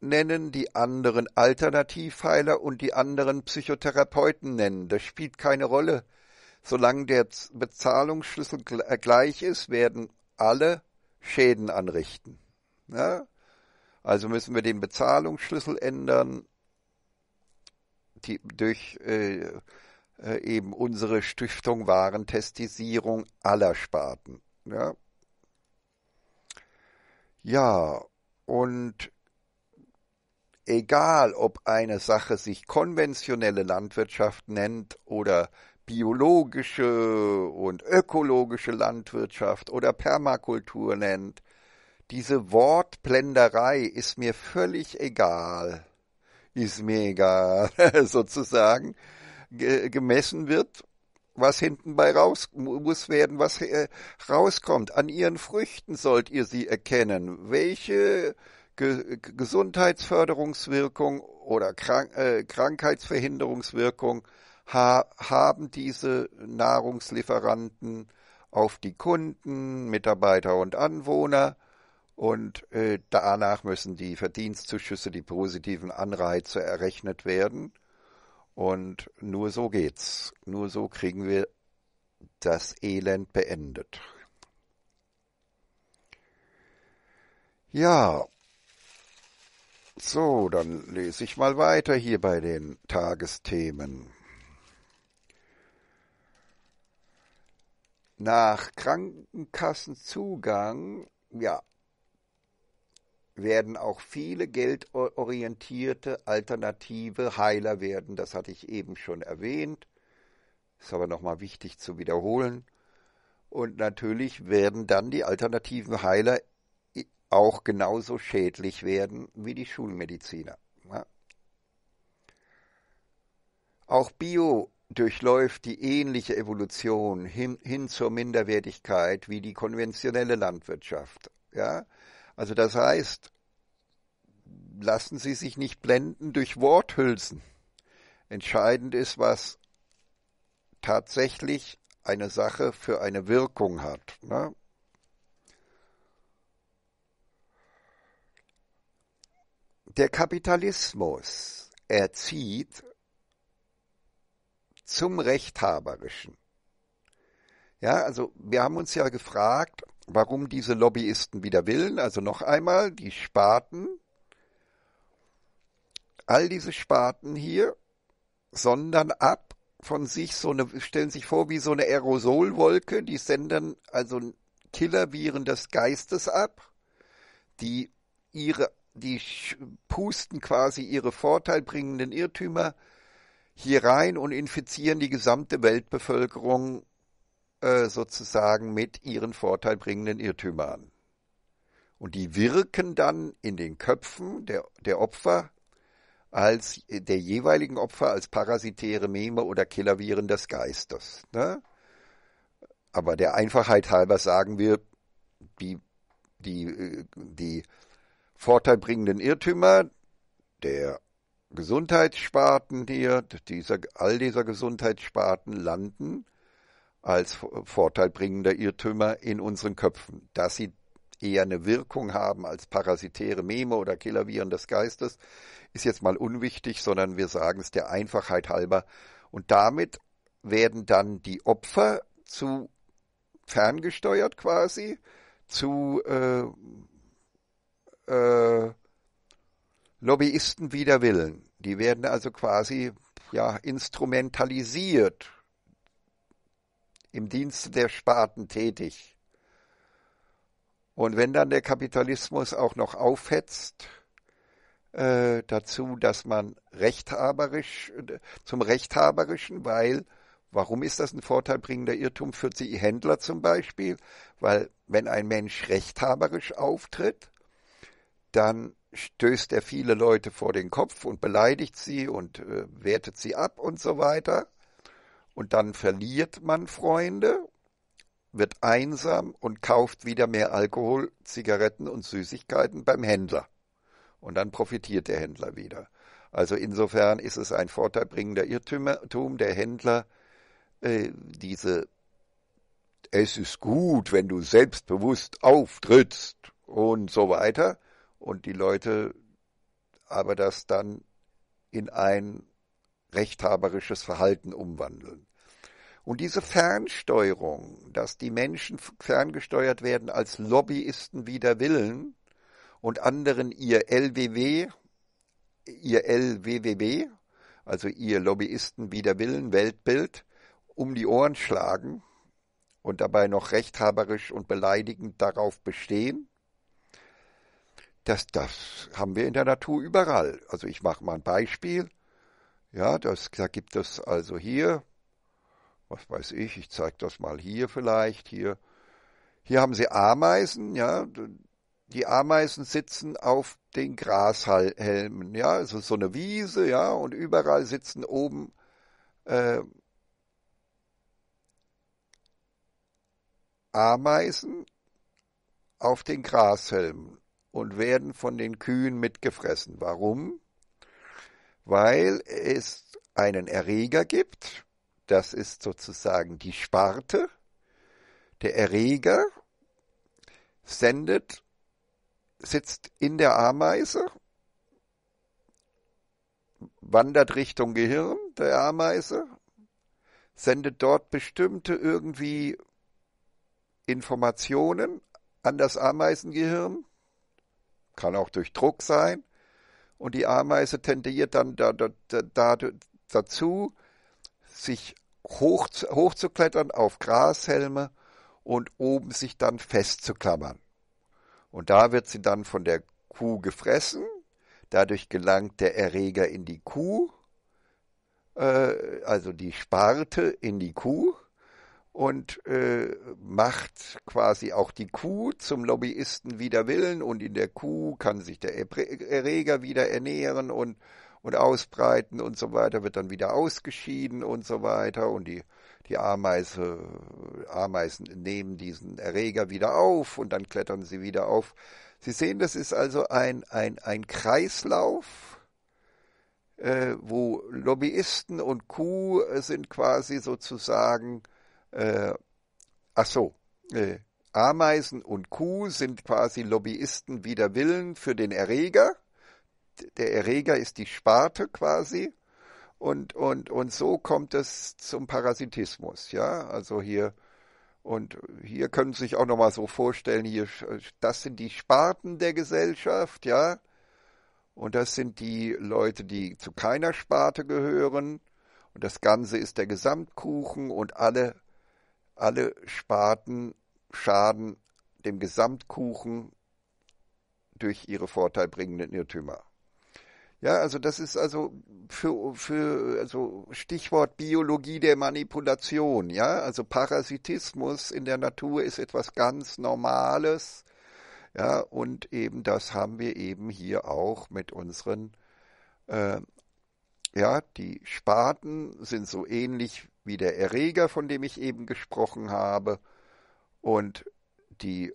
nennen, die anderen Alternativheiler und die anderen Psychotherapeuten nennen. Das spielt keine Rolle. Solange der Bezahlungsschlüssel äh, gleich ist, werden alle Schäden anrichten. Ja? Also müssen wir den Bezahlungsschlüssel ändern die, durch äh, äh, eben unsere Stiftung Warentestisierung aller Sparten. Ja, ja und egal ob eine Sache sich konventionelle Landwirtschaft nennt oder biologische und ökologische Landwirtschaft oder Permakultur nennt, diese Wortblenderei ist mir völlig egal, ist mir egal, sozusagen, gemessen wird, was hinten bei raus muss werden, was äh, rauskommt. An ihren Früchten sollt ihr sie erkennen. Welche Ge Gesundheitsförderungswirkung oder Krank äh, Krankheitsverhinderungswirkung ha haben diese Nahrungslieferanten auf die Kunden, Mitarbeiter und Anwohner und äh, danach müssen die Verdienstzuschüsse, die positiven Anreize errechnet werden. Und nur so geht's. Nur so kriegen wir das Elend beendet. Ja, so, dann lese ich mal weiter hier bei den Tagesthemen. Nach Krankenkassenzugang, ja, werden auch viele geldorientierte alternative Heiler werden. Das hatte ich eben schon erwähnt. Ist aber nochmal wichtig zu wiederholen. Und natürlich werden dann die alternativen Heiler auch genauso schädlich werden wie die Schulmediziner. Auch Bio durchläuft die ähnliche Evolution hin, hin, zur Minderwertigkeit wie die konventionelle Landwirtschaft. Ja? Also das heißt, lassen Sie sich nicht blenden durch Worthülsen. Entscheidend ist, was tatsächlich eine Sache für eine Wirkung hat. Ne? Der Kapitalismus erzieht zum Rechthaberischen. Ja, also wir haben uns ja gefragt, warum diese Lobbyisten wieder willen. Also noch einmal, die Sparten, all diese Sparten hier, sondern ab von sich so eine, stellen sich vor wie so eine Aerosolwolke, die senden also Killerviren des Geistes ab, die ihre die pusten quasi ihre vorteilbringenden Irrtümer hier rein und infizieren die gesamte Weltbevölkerung äh, sozusagen mit ihren vorteilbringenden Irrtümern. Und die wirken dann in den Köpfen der, der Opfer als der jeweiligen Opfer als parasitäre Meme oder Killerviren des Geistes. Ne? Aber der Einfachheit halber sagen wir, die, die, äh, die vorteilbringenden Irrtümer der Gesundheitssparten hier, dieser, all dieser Gesundheitssparten landen als vorteilbringender Irrtümer in unseren Köpfen. Dass sie eher eine Wirkung haben als parasitäre Meme oder Killerviren des Geistes, ist jetzt mal unwichtig, sondern wir sagen es der Einfachheit halber. Und damit werden dann die Opfer zu ferngesteuert quasi, zu äh, äh, Lobbyisten widerwillen. Die werden also quasi ja, instrumentalisiert, im Dienste der Staaten tätig. Und wenn dann der Kapitalismus auch noch aufhetzt, äh, dazu, dass man rechthaberisch, zum Rechthaberischen, weil Warum ist das ein vorteilbringender Irrtum für die Händler zum Beispiel? Weil wenn ein Mensch rechthaberisch auftritt, dann stößt er viele Leute vor den Kopf und beleidigt sie und äh, wertet sie ab und so weiter. Und dann verliert man Freunde, wird einsam und kauft wieder mehr Alkohol, Zigaretten und Süßigkeiten beim Händler. Und dann profitiert der Händler wieder. Also insofern ist es ein vorteilbringender Irrtum der Händler, äh, diese es ist gut, wenn du selbstbewusst auftrittst und so weiter, und die Leute aber das dann in ein rechthaberisches Verhalten umwandeln. Und diese Fernsteuerung, dass die Menschen ferngesteuert werden als Lobbyisten wider Willen und anderen ihr LWW, ihr LWWW, also ihr Lobbyisten wider Willen Weltbild, um die Ohren schlagen und dabei noch rechthaberisch und beleidigend darauf bestehen, das, das haben wir in der Natur überall. Also ich mache mal ein Beispiel. Ja, das, da gibt es also hier, was weiß ich, ich zeige das mal hier vielleicht, hier. Hier haben sie Ameisen, ja. Die Ameisen sitzen auf den Grashalmen, ja. Es ist so eine Wiese, ja, und überall sitzen oben äh, Ameisen auf den Grashelmen und werden von den Kühen mitgefressen. Warum? Weil es einen Erreger gibt, das ist sozusagen die Sparte. Der Erreger sendet, sitzt in der Ameise, wandert Richtung Gehirn der Ameise, sendet dort bestimmte irgendwie Informationen an das Ameisengehirn kann auch durch Druck sein. Und die Ameise tendiert dann da, da, da, dazu, sich hoch, hochzuklettern auf Grashelme und oben sich dann festzuklammern. Und da wird sie dann von der Kuh gefressen. Dadurch gelangt der Erreger in die Kuh, äh, also die Sparte in die Kuh und äh, macht quasi auch die Kuh zum Lobbyisten wider Willen und in der Kuh kann sich der Erreger wieder ernähren und, und ausbreiten und so weiter, wird dann wieder ausgeschieden und so weiter und die, die Ameise, Ameisen nehmen diesen Erreger wieder auf und dann klettern sie wieder auf. Sie sehen, das ist also ein, ein, ein Kreislauf, äh, wo Lobbyisten und Kuh sind quasi sozusagen äh, ach so, äh, Ameisen und Kuh sind quasi Lobbyisten wider Willen für den Erreger. Der Erreger ist die Sparte quasi. Und, und, und so kommt es zum Parasitismus, ja. Also hier, und hier können Sie sich auch nochmal so vorstellen, hier, das sind die Sparten der Gesellschaft, ja. Und das sind die Leute, die zu keiner Sparte gehören. Und das Ganze ist der Gesamtkuchen und alle alle Sparten schaden dem Gesamtkuchen durch ihre vorteilbringenden Irrtümer. Ja, also das ist also für, für also Stichwort Biologie der Manipulation, ja, also Parasitismus in der Natur ist etwas ganz Normales, ja, und eben das haben wir eben hier auch mit unseren, äh, ja, die Spaten sind so ähnlich wie der Erreger, von dem ich eben gesprochen habe, und die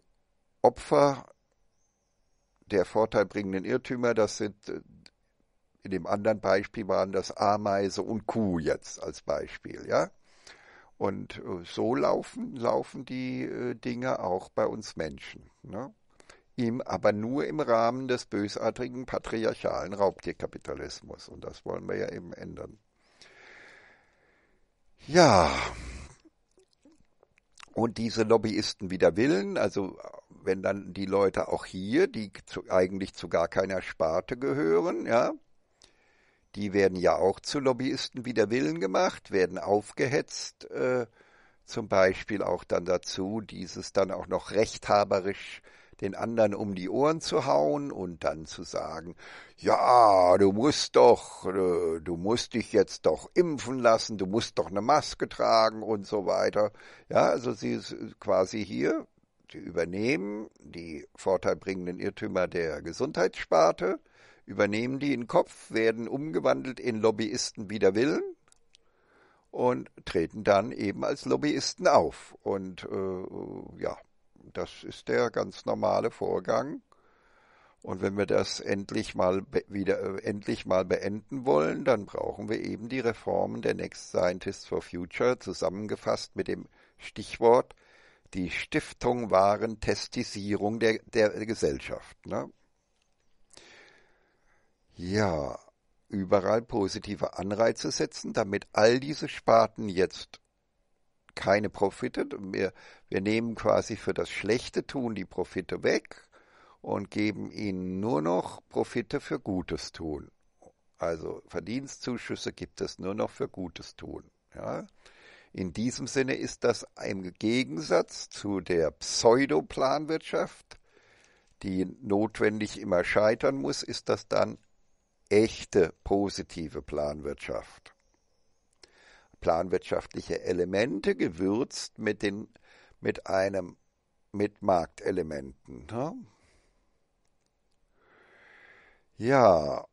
Opfer der vorteilbringenden Irrtümer, das sind äh, in dem anderen Beispiel waren das Ameise und Kuh jetzt als Beispiel, ja. Und äh, so laufen, laufen die äh, Dinge auch bei uns Menschen. Ne? Im, aber nur im Rahmen des bösartigen patriarchalen Raubtierkapitalismus. Und das wollen wir ja eben ändern. Ja. Und diese Lobbyisten wider willen, also wenn dann die Leute auch hier, die zu, eigentlich zu gar keiner Sparte gehören, ja, die werden ja auch zu Lobbyisten wider Willen gemacht, werden aufgehetzt, äh, zum Beispiel auch dann dazu, dieses dann auch noch rechthaberisch den anderen um die Ohren zu hauen und dann zu sagen, ja, du musst doch, äh, du musst dich jetzt doch impfen lassen, du musst doch eine Maske tragen und so weiter. Ja, also sie ist quasi hier, sie übernehmen die vorteilbringenden Irrtümer der Gesundheitssparte, übernehmen die in den Kopf, werden umgewandelt in Lobbyisten wider Willen und treten dann eben als Lobbyisten auf. Und äh, ja, das ist der ganz normale Vorgang. Und wenn wir das endlich mal wieder äh, endlich mal beenden wollen, dann brauchen wir eben die Reformen der Next Scientists for Future zusammengefasst mit dem Stichwort die Stiftung waren Testisierung der, der Gesellschaft. Ne? Ja, überall positive Anreize setzen, damit all diese Sparten jetzt keine Profite. Wir, wir nehmen quasi für das schlechte Tun die Profite weg und geben ihnen nur noch Profite für gutes Tun. Also Verdienstzuschüsse gibt es nur noch für gutes Tun. Ja? In diesem Sinne ist das im Gegensatz zu der Pseudoplanwirtschaft, die notwendig immer scheitern muss, ist das dann echte positive Planwirtschaft planwirtschaftliche Elemente gewürzt mit, den, mit einem mit Marktelementen. Ne? Ja,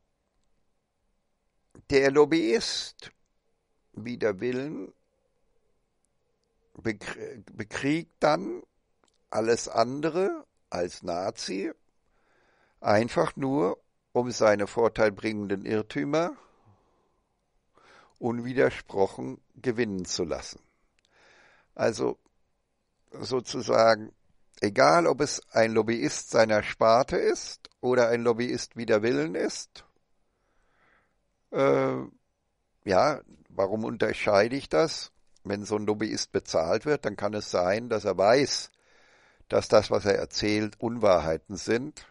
der Lobbyist wider Willen bekriegt dann alles andere als Nazi, einfach nur um seine vorteilbringenden Irrtümer unwidersprochen gewinnen zu lassen. Also sozusagen, egal ob es ein Lobbyist seiner Sparte ist oder ein Lobbyist wider Willen ist, äh, ja, warum unterscheide ich das? Wenn so ein Lobbyist bezahlt wird, dann kann es sein, dass er weiß, dass das, was er erzählt, Unwahrheiten sind,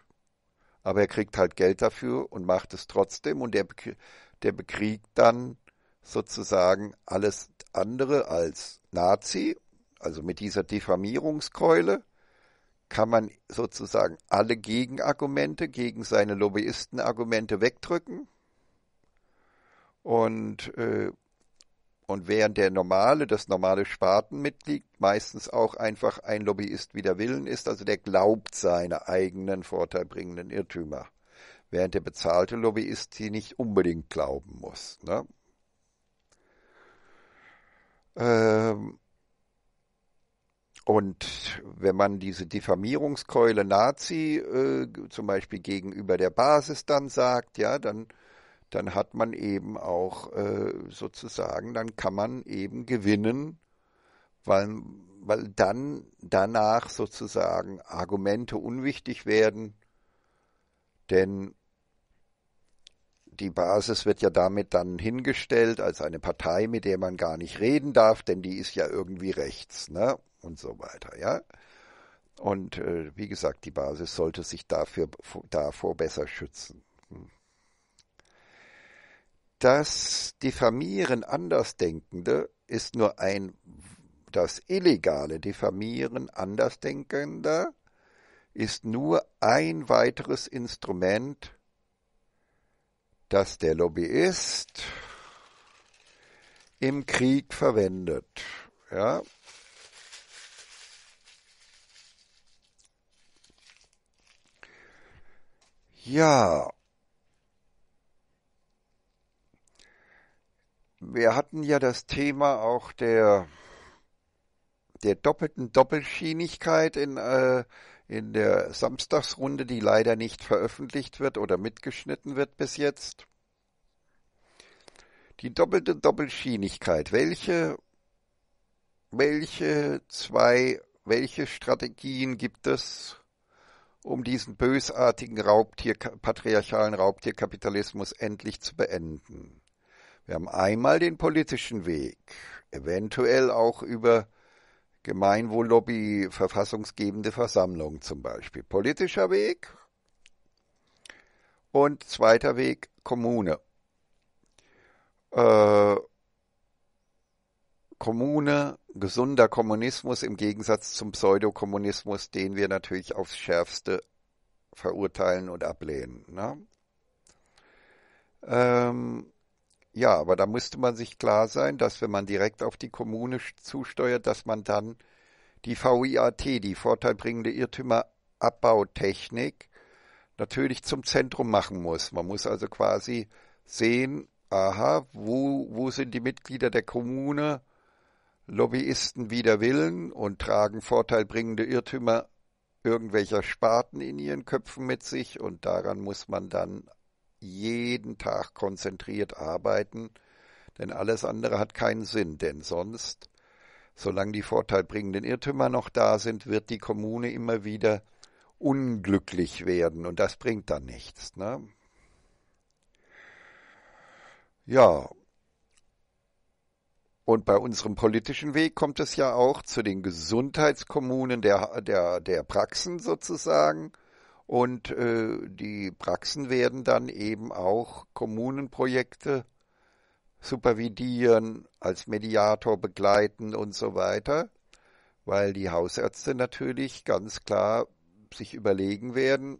aber er kriegt halt Geld dafür und macht es trotzdem und der, der bekriegt dann sozusagen alles andere als Nazi, also mit dieser Diffamierungskeule, kann man sozusagen alle Gegenargumente gegen seine Lobbyistenargumente wegdrücken. Und, äh, und während der normale, das normale Spartenmitglied meistens auch einfach ein Lobbyist wider Willen ist, also der glaubt seine eigenen vorteilbringenden Irrtümer. Während der bezahlte Lobbyist sie nicht unbedingt glauben muss. Ne? Ähm, und wenn man diese Diffamierungskeule Nazi äh, zum Beispiel gegenüber der Basis dann sagt, ja, dann, dann hat man eben auch äh, sozusagen, dann kann man eben gewinnen, weil, weil dann danach sozusagen Argumente unwichtig werden, denn die Basis wird ja damit dann hingestellt als eine Partei, mit der man gar nicht reden darf, denn die ist ja irgendwie rechts, ne? Und so weiter, ja. Und äh, wie gesagt, die Basis sollte sich dafür davor besser schützen. Hm. Das Diffamieren Andersdenkende ist nur ein das illegale Diffamieren Andersdenkender ist nur ein weiteres Instrument das der Lobbyist im Krieg verwendet. Ja. Ja. Wir hatten ja das Thema auch der, der doppelten Doppelschienigkeit in, äh, in der Samstagsrunde, die leider nicht veröffentlicht wird oder mitgeschnitten wird bis jetzt. Die doppelte Doppelschienigkeit. Welche, welche zwei, welche Strategien gibt es, um diesen bösartigen Raubtier, patriarchalen Raubtierkapitalismus endlich zu beenden? Wir haben einmal den politischen Weg, eventuell auch über Gemeinwohllobby, verfassungsgebende Versammlung zum Beispiel. Politischer Weg und zweiter Weg Kommune. Äh, Kommune, gesunder Kommunismus im Gegensatz zum Pseudokommunismus, den wir natürlich aufs Schärfste verurteilen und ablehnen. Ne? Ähm, ja, aber da müsste man sich klar sein, dass wenn man direkt auf die Kommune zusteuert, dass man dann die VIAT, die vorteilbringende Irrtümerabbautechnik, natürlich zum Zentrum machen muss. Man muss also quasi sehen, aha, wo, wo sind die Mitglieder der Kommune, Lobbyisten wider Willen und tragen vorteilbringende Irrtümer irgendwelcher Sparten in ihren Köpfen mit sich und daran muss man dann jeden Tag konzentriert arbeiten, denn alles andere hat keinen Sinn, denn sonst, solange die vorteilbringenden Irrtümer noch da sind, wird die Kommune immer wieder unglücklich werden und das bringt dann nichts. Ne? Ja, und bei unserem politischen Weg kommt es ja auch zu den Gesundheitskommunen der, der, der Praxen sozusagen und äh, die Praxen werden dann eben auch Kommunenprojekte supervidieren, als Mediator begleiten und so weiter, weil die Hausärzte natürlich ganz klar sich überlegen werden,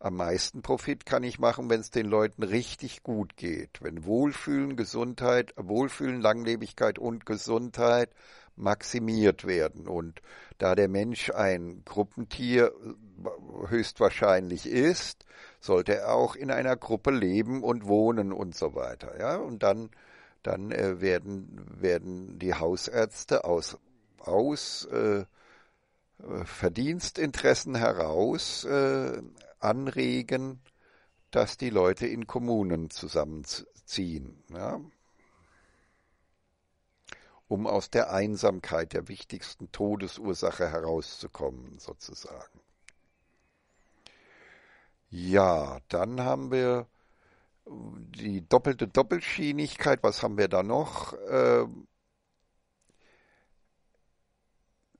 am meisten Profit kann ich machen, wenn es den Leuten richtig gut geht, wenn Wohlfühlen, Gesundheit, Wohlfühlen, Langlebigkeit und Gesundheit maximiert werden. Und da der Mensch ein Gruppentier äh, höchstwahrscheinlich ist, sollte er auch in einer Gruppe leben und wohnen und so weiter. Ja? Und dann, dann äh, werden, werden die Hausärzte aus, aus äh, äh Verdienstinteressen heraus äh, anregen, dass die Leute in Kommunen zusammenziehen. Ja? um aus der Einsamkeit der wichtigsten Todesursache herauszukommen, sozusagen. Ja, dann haben wir äh, die doppelte Doppelschienigkeit. Was haben wir da noch? Ähm,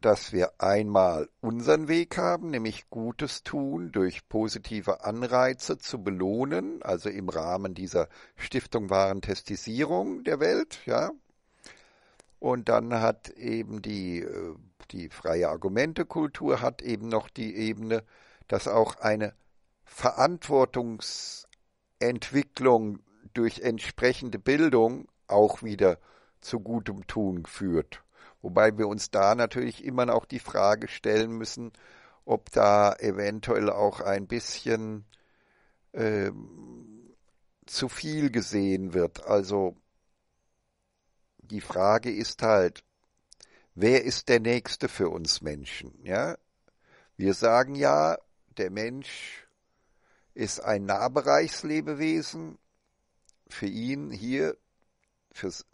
dass wir einmal unseren Weg haben, nämlich Gutes tun durch positive Anreize zu belohnen, also im Rahmen dieser Stiftung Warentestisierung der Welt, ja, und dann hat eben die, äh, die freie Argumentekultur hat eben noch die Ebene, dass auch eine Verantwortungsentwicklung durch entsprechende Bildung auch wieder zu gutem Tun führt. Wobei wir uns da natürlich immer noch die Frage stellen müssen, ob da eventuell auch ein bisschen ähm, zu viel gesehen wird. Also die Frage ist halt, wer ist der Nächste für uns Menschen? Ja? Wir sagen ja, der Mensch ist ein Nahbereichslebewesen. Für ihn hier, fürs,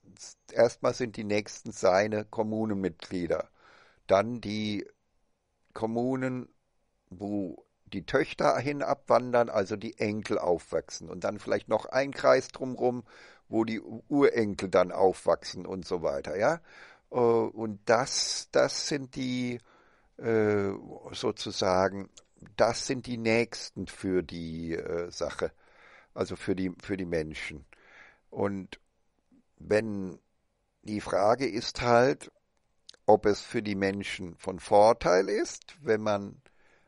erstmal sind die Nächsten seine Kommunenmitglieder. Dann die Kommunen, wo die Töchter hin abwandern, also die Enkel aufwachsen. Und dann vielleicht noch ein Kreis drumherum, wo die Urenkel dann aufwachsen und so weiter, ja. Äh, und das, das sind die äh, sozusagen, das sind die Nächsten für die äh, Sache, also für die, für die Menschen. Und wenn die Frage ist halt, ob es für die Menschen von Vorteil ist, wenn man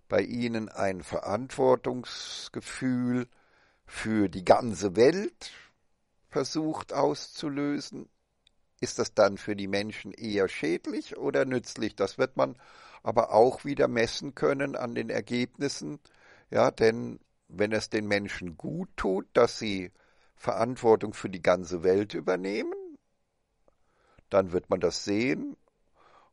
bei ihnen ein Verantwortungsgefühl für die ganze Welt, versucht auszulösen, ist das dann für die Menschen eher schädlich oder nützlich? Das wird man aber auch wieder messen können an den Ergebnissen. Ja, denn wenn es den Menschen gut tut, dass sie Verantwortung für die ganze Welt übernehmen, dann wird man das sehen.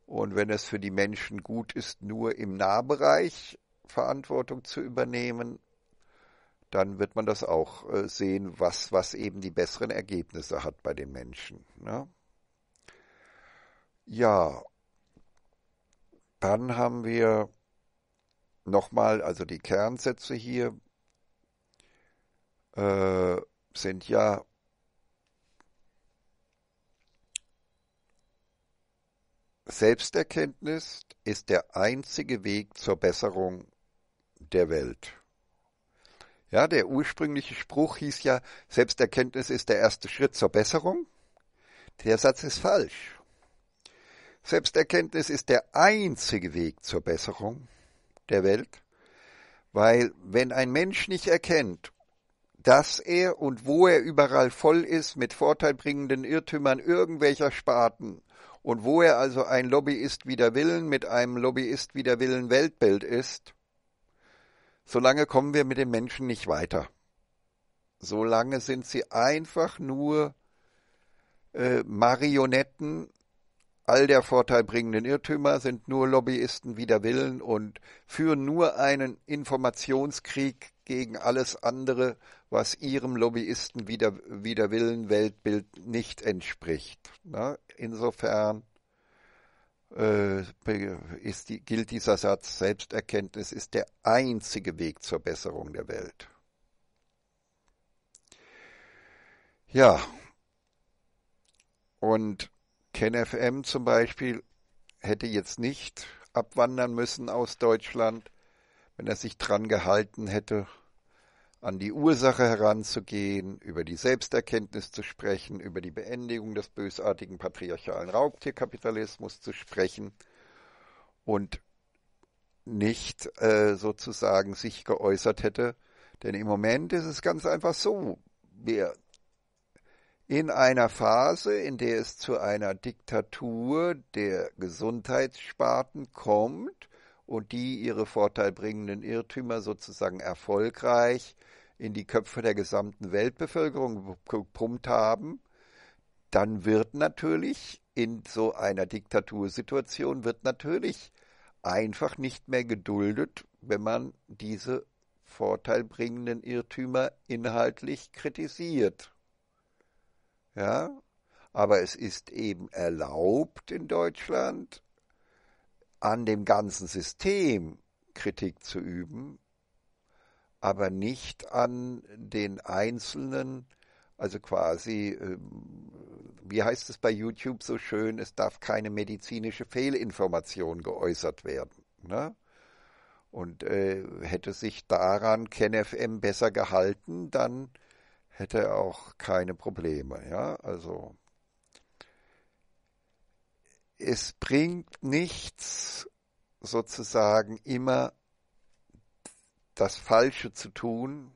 Und wenn es für die Menschen gut ist, nur im Nahbereich Verantwortung zu übernehmen, dann wird man das auch äh, sehen, was, was eben die besseren Ergebnisse hat bei den Menschen. Ne? Ja, dann haben wir nochmal, also die Kernsätze hier äh, sind ja Selbsterkenntnis ist der einzige Weg zur Besserung der Welt. Ja, der ursprüngliche Spruch hieß ja, Selbsterkenntnis ist der erste Schritt zur Besserung. Der Satz ist falsch. Selbsterkenntnis ist der einzige Weg zur Besserung der Welt, weil wenn ein Mensch nicht erkennt, dass er und wo er überall voll ist mit vorteilbringenden Irrtümern irgendwelcher Sparten und wo er also ein Lobbyist wider Willen mit einem Lobbyist wider Willen Weltbild ist, Solange kommen wir mit den Menschen nicht weiter. Solange sind sie einfach nur äh, Marionetten. All der vorteilbringenden Irrtümer sind nur Lobbyisten wider Willen und führen nur einen Informationskrieg gegen alles andere, was ihrem Lobbyisten wider, Willen Weltbild nicht entspricht. Na, insofern äh, ist die, gilt dieser Satz, Selbsterkenntnis ist der einzige Weg zur Besserung der Welt. Ja, und KenFM zum Beispiel hätte jetzt nicht abwandern müssen aus Deutschland, wenn er sich dran gehalten hätte, an die Ursache heranzugehen, über die Selbsterkenntnis zu sprechen, über die Beendigung des bösartigen patriarchalen Raubtierkapitalismus zu sprechen und nicht äh, sozusagen sich geäußert hätte. Denn im Moment ist es ganz einfach so, wir in einer Phase, in der es zu einer Diktatur der Gesundheitssparten kommt, und die ihre vorteilbringenden Irrtümer sozusagen erfolgreich in die Köpfe der gesamten Weltbevölkerung gepumpt haben, dann wird natürlich in so einer Diktatursituation wird natürlich einfach nicht mehr geduldet, wenn man diese vorteilbringenden Irrtümer inhaltlich kritisiert. Ja, aber es ist eben erlaubt in Deutschland, an dem ganzen System Kritik zu üben, aber nicht an den einzelnen, also quasi, ähm, wie heißt es bei YouTube so schön, es darf keine medizinische Fehlinformation geäußert werden. Ne? Und äh, hätte sich daran KenFM besser gehalten, dann hätte er auch keine Probleme. Ja, also es bringt nichts, sozusagen immer das Falsche zu tun,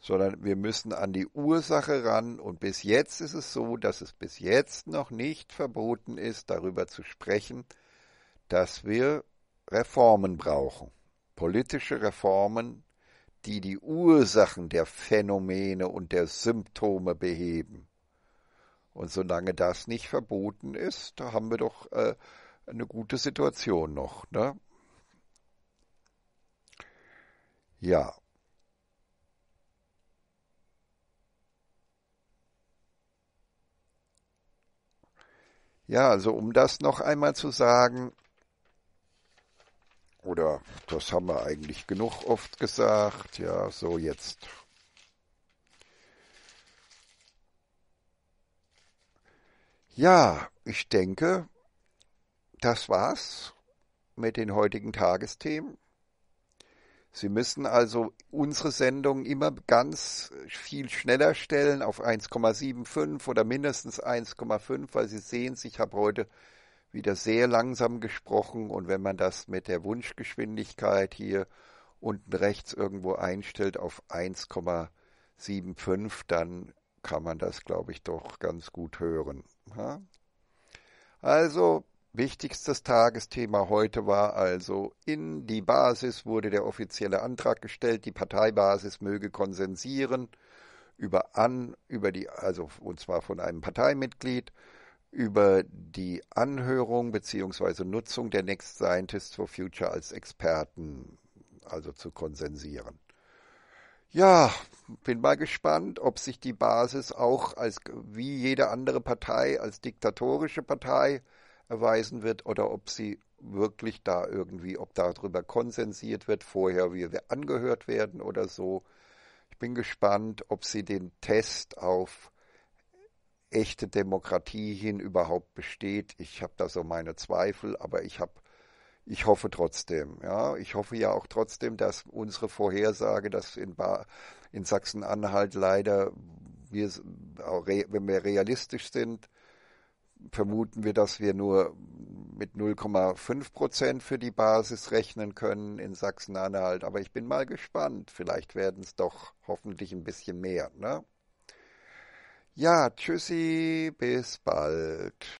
sondern wir müssen an die Ursache ran. Und bis jetzt ist es so, dass es bis jetzt noch nicht verboten ist, darüber zu sprechen, dass wir Reformen brauchen. Politische Reformen, die die Ursachen der Phänomene und der Symptome beheben. Und solange das nicht verboten ist, da haben wir doch äh, eine gute Situation noch. Ne? Ja. Ja, also um das noch einmal zu sagen, oder das haben wir eigentlich genug oft gesagt, ja, so jetzt Ja, ich denke, das war's mit den heutigen Tagesthemen. Sie müssen also unsere Sendung immer ganz viel schneller stellen auf 1,75 oder mindestens 1,5, weil Sie sehen, ich habe heute wieder sehr langsam gesprochen und wenn man das mit der Wunschgeschwindigkeit hier unten rechts irgendwo einstellt auf 1,75, dann kann man das, glaube ich, doch ganz gut hören. Ja? Also, wichtigstes Tagesthema heute war also, in die Basis wurde der offizielle Antrag gestellt, die Parteibasis möge konsensieren über an, über die, also und zwar von einem Parteimitglied, über die Anhörung bzw. Nutzung der Next Scientists for Future als Experten also zu konsensieren. Ja, bin mal gespannt, ob sich die Basis auch als wie jede andere Partei als diktatorische Partei erweisen wird oder ob sie wirklich da irgendwie, ob darüber konsensiert wird vorher, wie wir angehört werden oder so. Ich bin gespannt, ob sie den Test auf echte Demokratie hin überhaupt besteht. Ich habe da so meine Zweifel, aber ich habe ich hoffe trotzdem. Ja, ich hoffe ja auch trotzdem, dass unsere Vorhersage, dass in, in Sachsen-Anhalt leider, wir, wenn wir realistisch sind, vermuten wir, dass wir nur mit 0,5 Prozent für die Basis rechnen können in Sachsen-Anhalt. Aber ich bin mal gespannt. Vielleicht werden es doch hoffentlich ein bisschen mehr. Ne? Ja, tschüssi, bis bald.